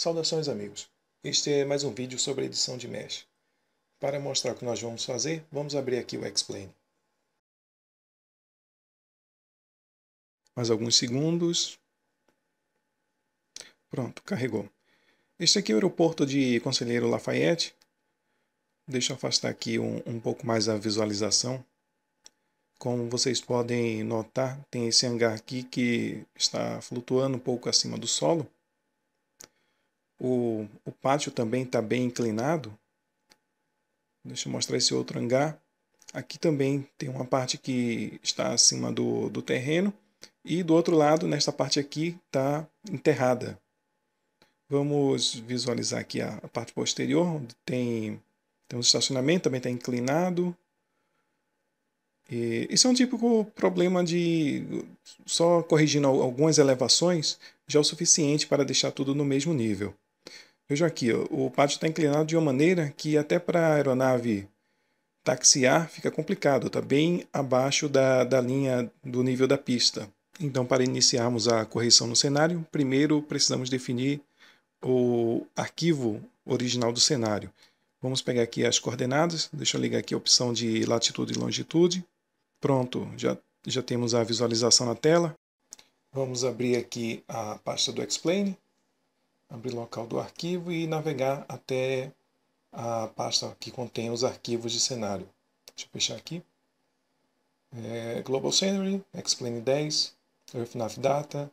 Saudações amigos, este é mais um vídeo sobre edição de mesh. Para mostrar o que nós vamos fazer, vamos abrir aqui o Explain. Mais alguns segundos. Pronto, carregou. Este aqui é o aeroporto de Conselheiro Lafayette. Deixa eu afastar aqui um, um pouco mais a visualização. Como vocês podem notar, tem esse hangar aqui que está flutuando um pouco acima do solo. O, o pátio também está bem inclinado. Deixa eu mostrar esse outro hangar. Aqui também tem uma parte que está acima do, do terreno. E do outro lado, nesta parte aqui, está enterrada. Vamos visualizar aqui a, a parte posterior, onde tem, tem um estacionamento, também está inclinado. isso é um típico problema de só corrigindo algumas elevações já é o suficiente para deixar tudo no mesmo nível. Veja aqui, o pátio está inclinado de uma maneira que até para a aeronave taxiar fica complicado, está bem abaixo da, da linha do nível da pista. Então, para iniciarmos a correção no cenário, primeiro precisamos definir o arquivo original do cenário. Vamos pegar aqui as coordenadas, deixa eu ligar aqui a opção de latitude e longitude. Pronto, já, já temos a visualização na tela. Vamos abrir aqui a pasta do Explain abrir local do arquivo e navegar até a pasta que contém os arquivos de cenário. Deixa eu fechar aqui. É, Global Scenery, Explain 10, EarthNav Data.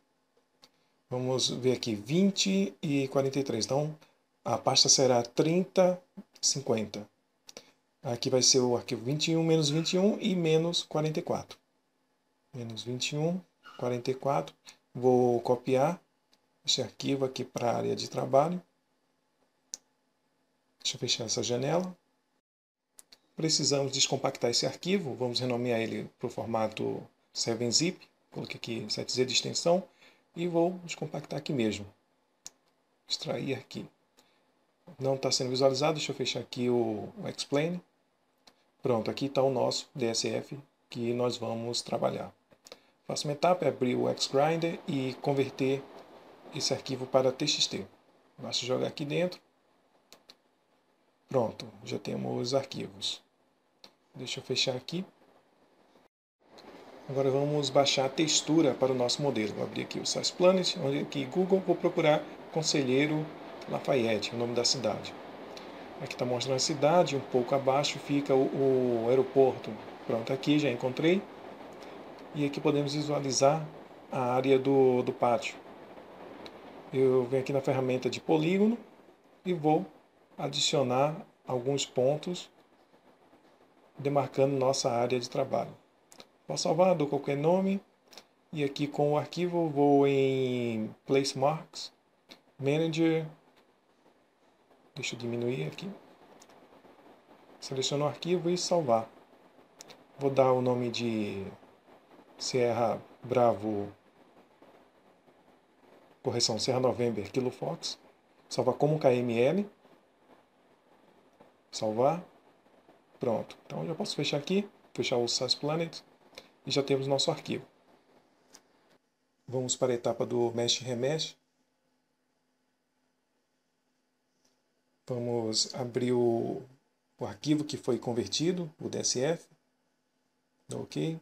Vamos ver aqui 20 e 43. Então a pasta será 30, 50. Aqui vai ser o arquivo 21, menos 21 e menos 44. Menos 21, 44. Vou copiar este arquivo aqui para a área de trabalho. Deixa eu fechar essa janela. Precisamos descompactar esse arquivo. Vamos renomear ele para o formato 7zip. Coloquei aqui 7z de extensão. E vou descompactar aqui mesmo. Extrair aqui. Não está sendo visualizado. Deixa eu fechar aqui o, o Explain. Pronto, aqui está o nosso DSF que nós vamos trabalhar. A próxima etapa é abrir o X-Grinder e converter esse arquivo para TXT. Basta jogar aqui dentro. Pronto, já temos os arquivos. Deixa eu fechar aqui. Agora vamos baixar a textura para o nosso modelo. Vou abrir aqui o Size Planet, onde aqui Google, vou procurar Conselheiro Lafayette, o nome da cidade. Aqui está mostrando a cidade, um pouco abaixo fica o, o aeroporto. Pronto, aqui já encontrei. E aqui podemos visualizar a área do, do pátio eu venho aqui na ferramenta de polígono e vou adicionar alguns pontos demarcando nossa área de trabalho. Vou salvar, dou qualquer nome e aqui com o arquivo vou em Place Marks, Manager, deixa eu diminuir aqui, seleciono o arquivo e salvar. Vou dar o nome de Sierra Bravo correção Serra November, Kilo Fox, salvar como KML, salvar, pronto. Então já posso fechar aqui, fechar o Science Planet e já temos nosso arquivo. Vamos para a etapa do mesh remesh. Vamos abrir o, o arquivo que foi convertido, o DSF, ok,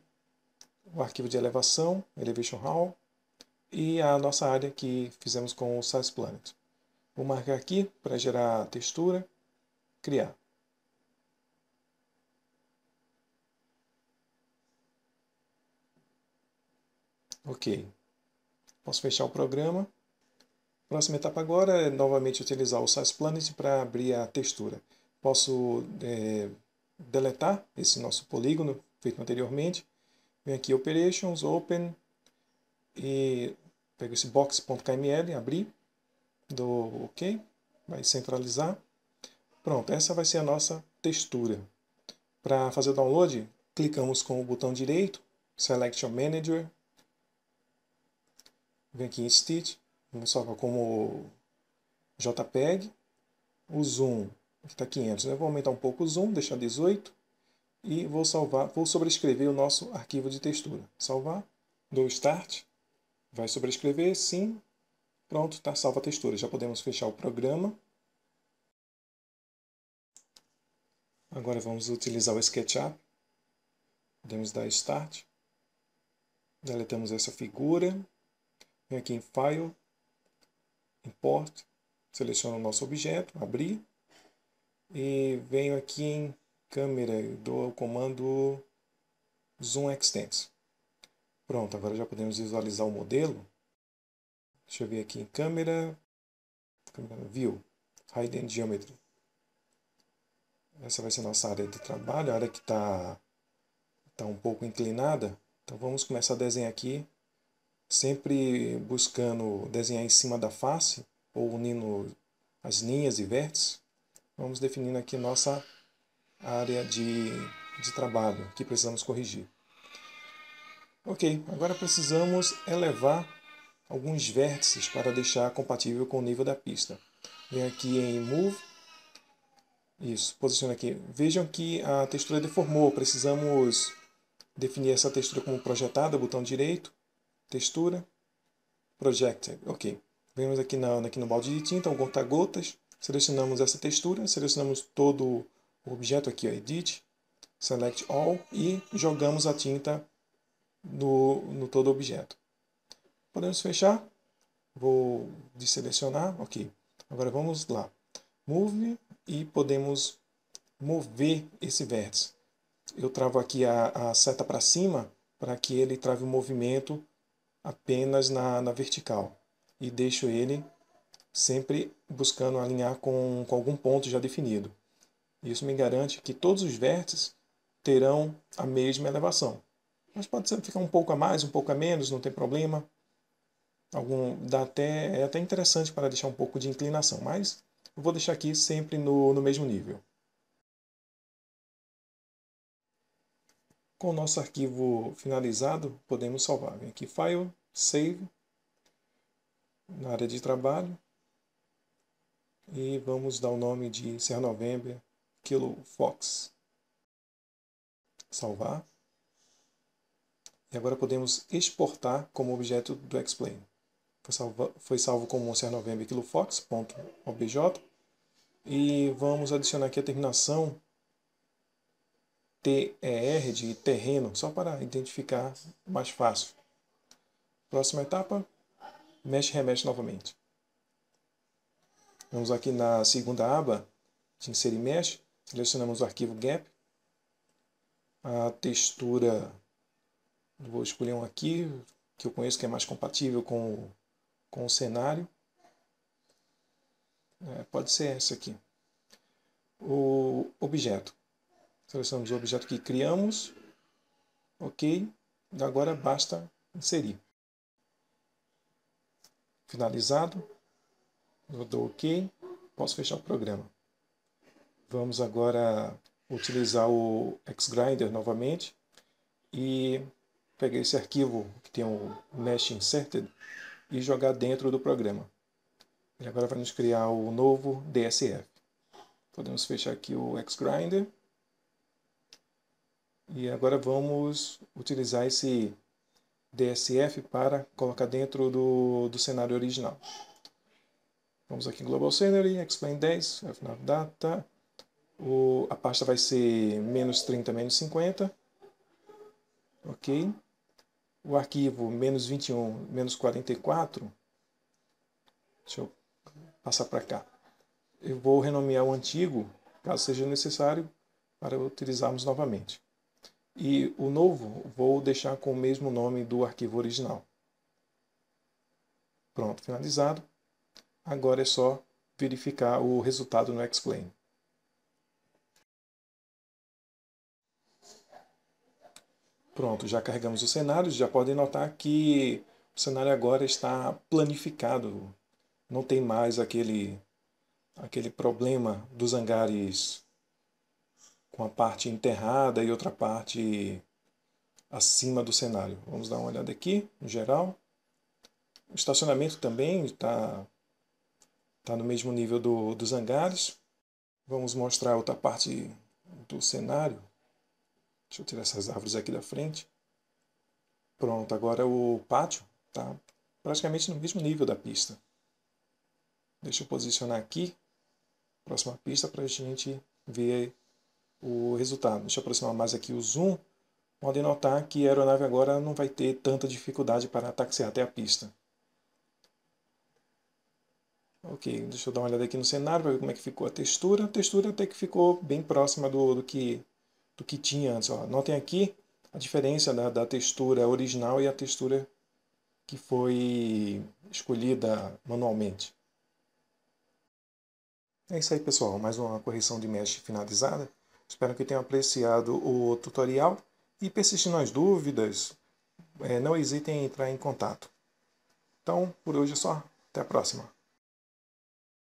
o arquivo de elevação, Elevation Hall, e a nossa área que fizemos com o Size Planet. Vou marcar aqui para gerar a textura, criar. Ok. Posso fechar o programa. Próxima etapa agora é novamente utilizar o Size Planet para abrir a textura. Posso é, deletar esse nosso polígono feito anteriormente. Venho aqui Operations, Open e pego esse box.kml, abrir, dou OK, vai centralizar. Pronto, essa vai ser a nossa textura. Para fazer o download, clicamos com o botão direito, Selection Manager, vem aqui em Stitch, vamos salvar como JPEG, o zoom está 500, né? vou aumentar um pouco o zoom, deixar 18, e vou salvar, vou sobrescrever o nosso arquivo de textura. Salvar, dou Start, Vai sobrescrever, sim. Pronto, está salva a textura. Já podemos fechar o programa. Agora vamos utilizar o SketchUp. Podemos dar Start. Deletamos essa figura. Vem aqui em File, Import. Seleciono o nosso objeto, abrir. E venho aqui em câmera, dou o comando Zoom Extends. Pronto, agora já podemos visualizar o modelo. Deixa eu ver aqui em câmera. view. Hide and Geometry. Essa vai ser a nossa área de trabalho, a área que está tá um pouco inclinada. Então vamos começar a desenhar aqui, sempre buscando desenhar em cima da face, ou unindo as linhas e vértices. Vamos definindo aqui nossa área de, de trabalho que precisamos corrigir. Ok, agora precisamos elevar alguns vértices para deixar compatível com o nível da pista. Venho aqui em Move. Isso, posiciona aqui. Vejam que a textura deformou. Precisamos definir essa textura como projetada, botão direito, textura, projected. Ok. Vemos aqui, na, aqui no balde de tinta, um gota gotas Selecionamos essa textura, selecionamos todo o objeto aqui, ó, Edit, Select All e jogamos a tinta no, no todo objeto. Podemos fechar? Vou deselecionar, ok. Agora vamos lá. Move e podemos mover esse vértice. Eu travo aqui a, a seta para cima para que ele trave o movimento apenas na, na vertical. E deixo ele sempre buscando alinhar com, com algum ponto já definido. Isso me garante que todos os vértices terão a mesma elevação. Mas pode ser ficar um pouco a mais, um pouco a menos, não tem problema. Algum, dá até, é até interessante para deixar um pouco de inclinação, mas eu vou deixar aqui sempre no, no mesmo nível. Com o nosso arquivo finalizado, podemos salvar. Vem aqui File, Save, na área de trabalho. E vamos dar o nome de Serra November Kilo Fox. Salvar. E agora podemos exportar como objeto do X-Plane. Foi, salvo, foi salvo como monster 9 e vamos adicionar aqui a terminação TER de terreno, só para identificar mais fácil. Próxima etapa, mexe e novamente. Vamos aqui na segunda aba de inserir mesh, selecionamos o arquivo gap, a textura Vou escolher um aqui que eu conheço que é mais compatível com o, com o cenário. É, pode ser esse aqui. O objeto. Selecionamos o objeto que criamos. Ok. Agora basta inserir. Finalizado. Eu dou OK. Posso fechar o programa. Vamos agora utilizar o XGrinder novamente e pegar esse arquivo que tem o Mesh Inserted e jogar dentro do programa. e agora vai nos criar o novo DSF. Podemos fechar aqui o Xgrinder. E agora vamos utilizar esse DSF para colocar dentro do, do cenário original. Vamos aqui em Global Scenery, Explain F9 Data. O, a pasta vai ser menos 30, menos 50. Ok o arquivo menos 21, menos 44, deixa eu passar para cá. Eu vou renomear o antigo, caso seja necessário, para utilizarmos novamente. E o novo vou deixar com o mesmo nome do arquivo original. Pronto, finalizado. Agora é só verificar o resultado no Explain. Pronto, já carregamos o cenário, já podem notar que o cenário agora está planificado. Não tem mais aquele, aquele problema dos hangares com a parte enterrada e outra parte acima do cenário. Vamos dar uma olhada aqui, no geral. O estacionamento também está tá no mesmo nível do, dos hangares. Vamos mostrar outra parte do cenário. Deixa eu tirar essas árvores aqui da frente. Pronto, agora o pátio está praticamente no mesmo nível da pista. Deixa eu posicionar aqui, próxima pista, para a gente ver o resultado. Deixa eu aproximar mais aqui o zoom. Podem notar que a aeronave agora não vai ter tanta dificuldade para taxiar até a pista. Ok, deixa eu dar uma olhada aqui no cenário para ver como é que ficou a textura. A textura até que ficou bem próxima do, do que do que tinha antes. Ó, notem aqui a diferença da, né, da textura original e a textura que foi escolhida manualmente. É isso aí, pessoal. Mais uma correção de mesh finalizada. Espero que tenham apreciado o tutorial e persistindo as dúvidas, é, não hesitem em entrar em contato. Então, por hoje é só. Até a próxima.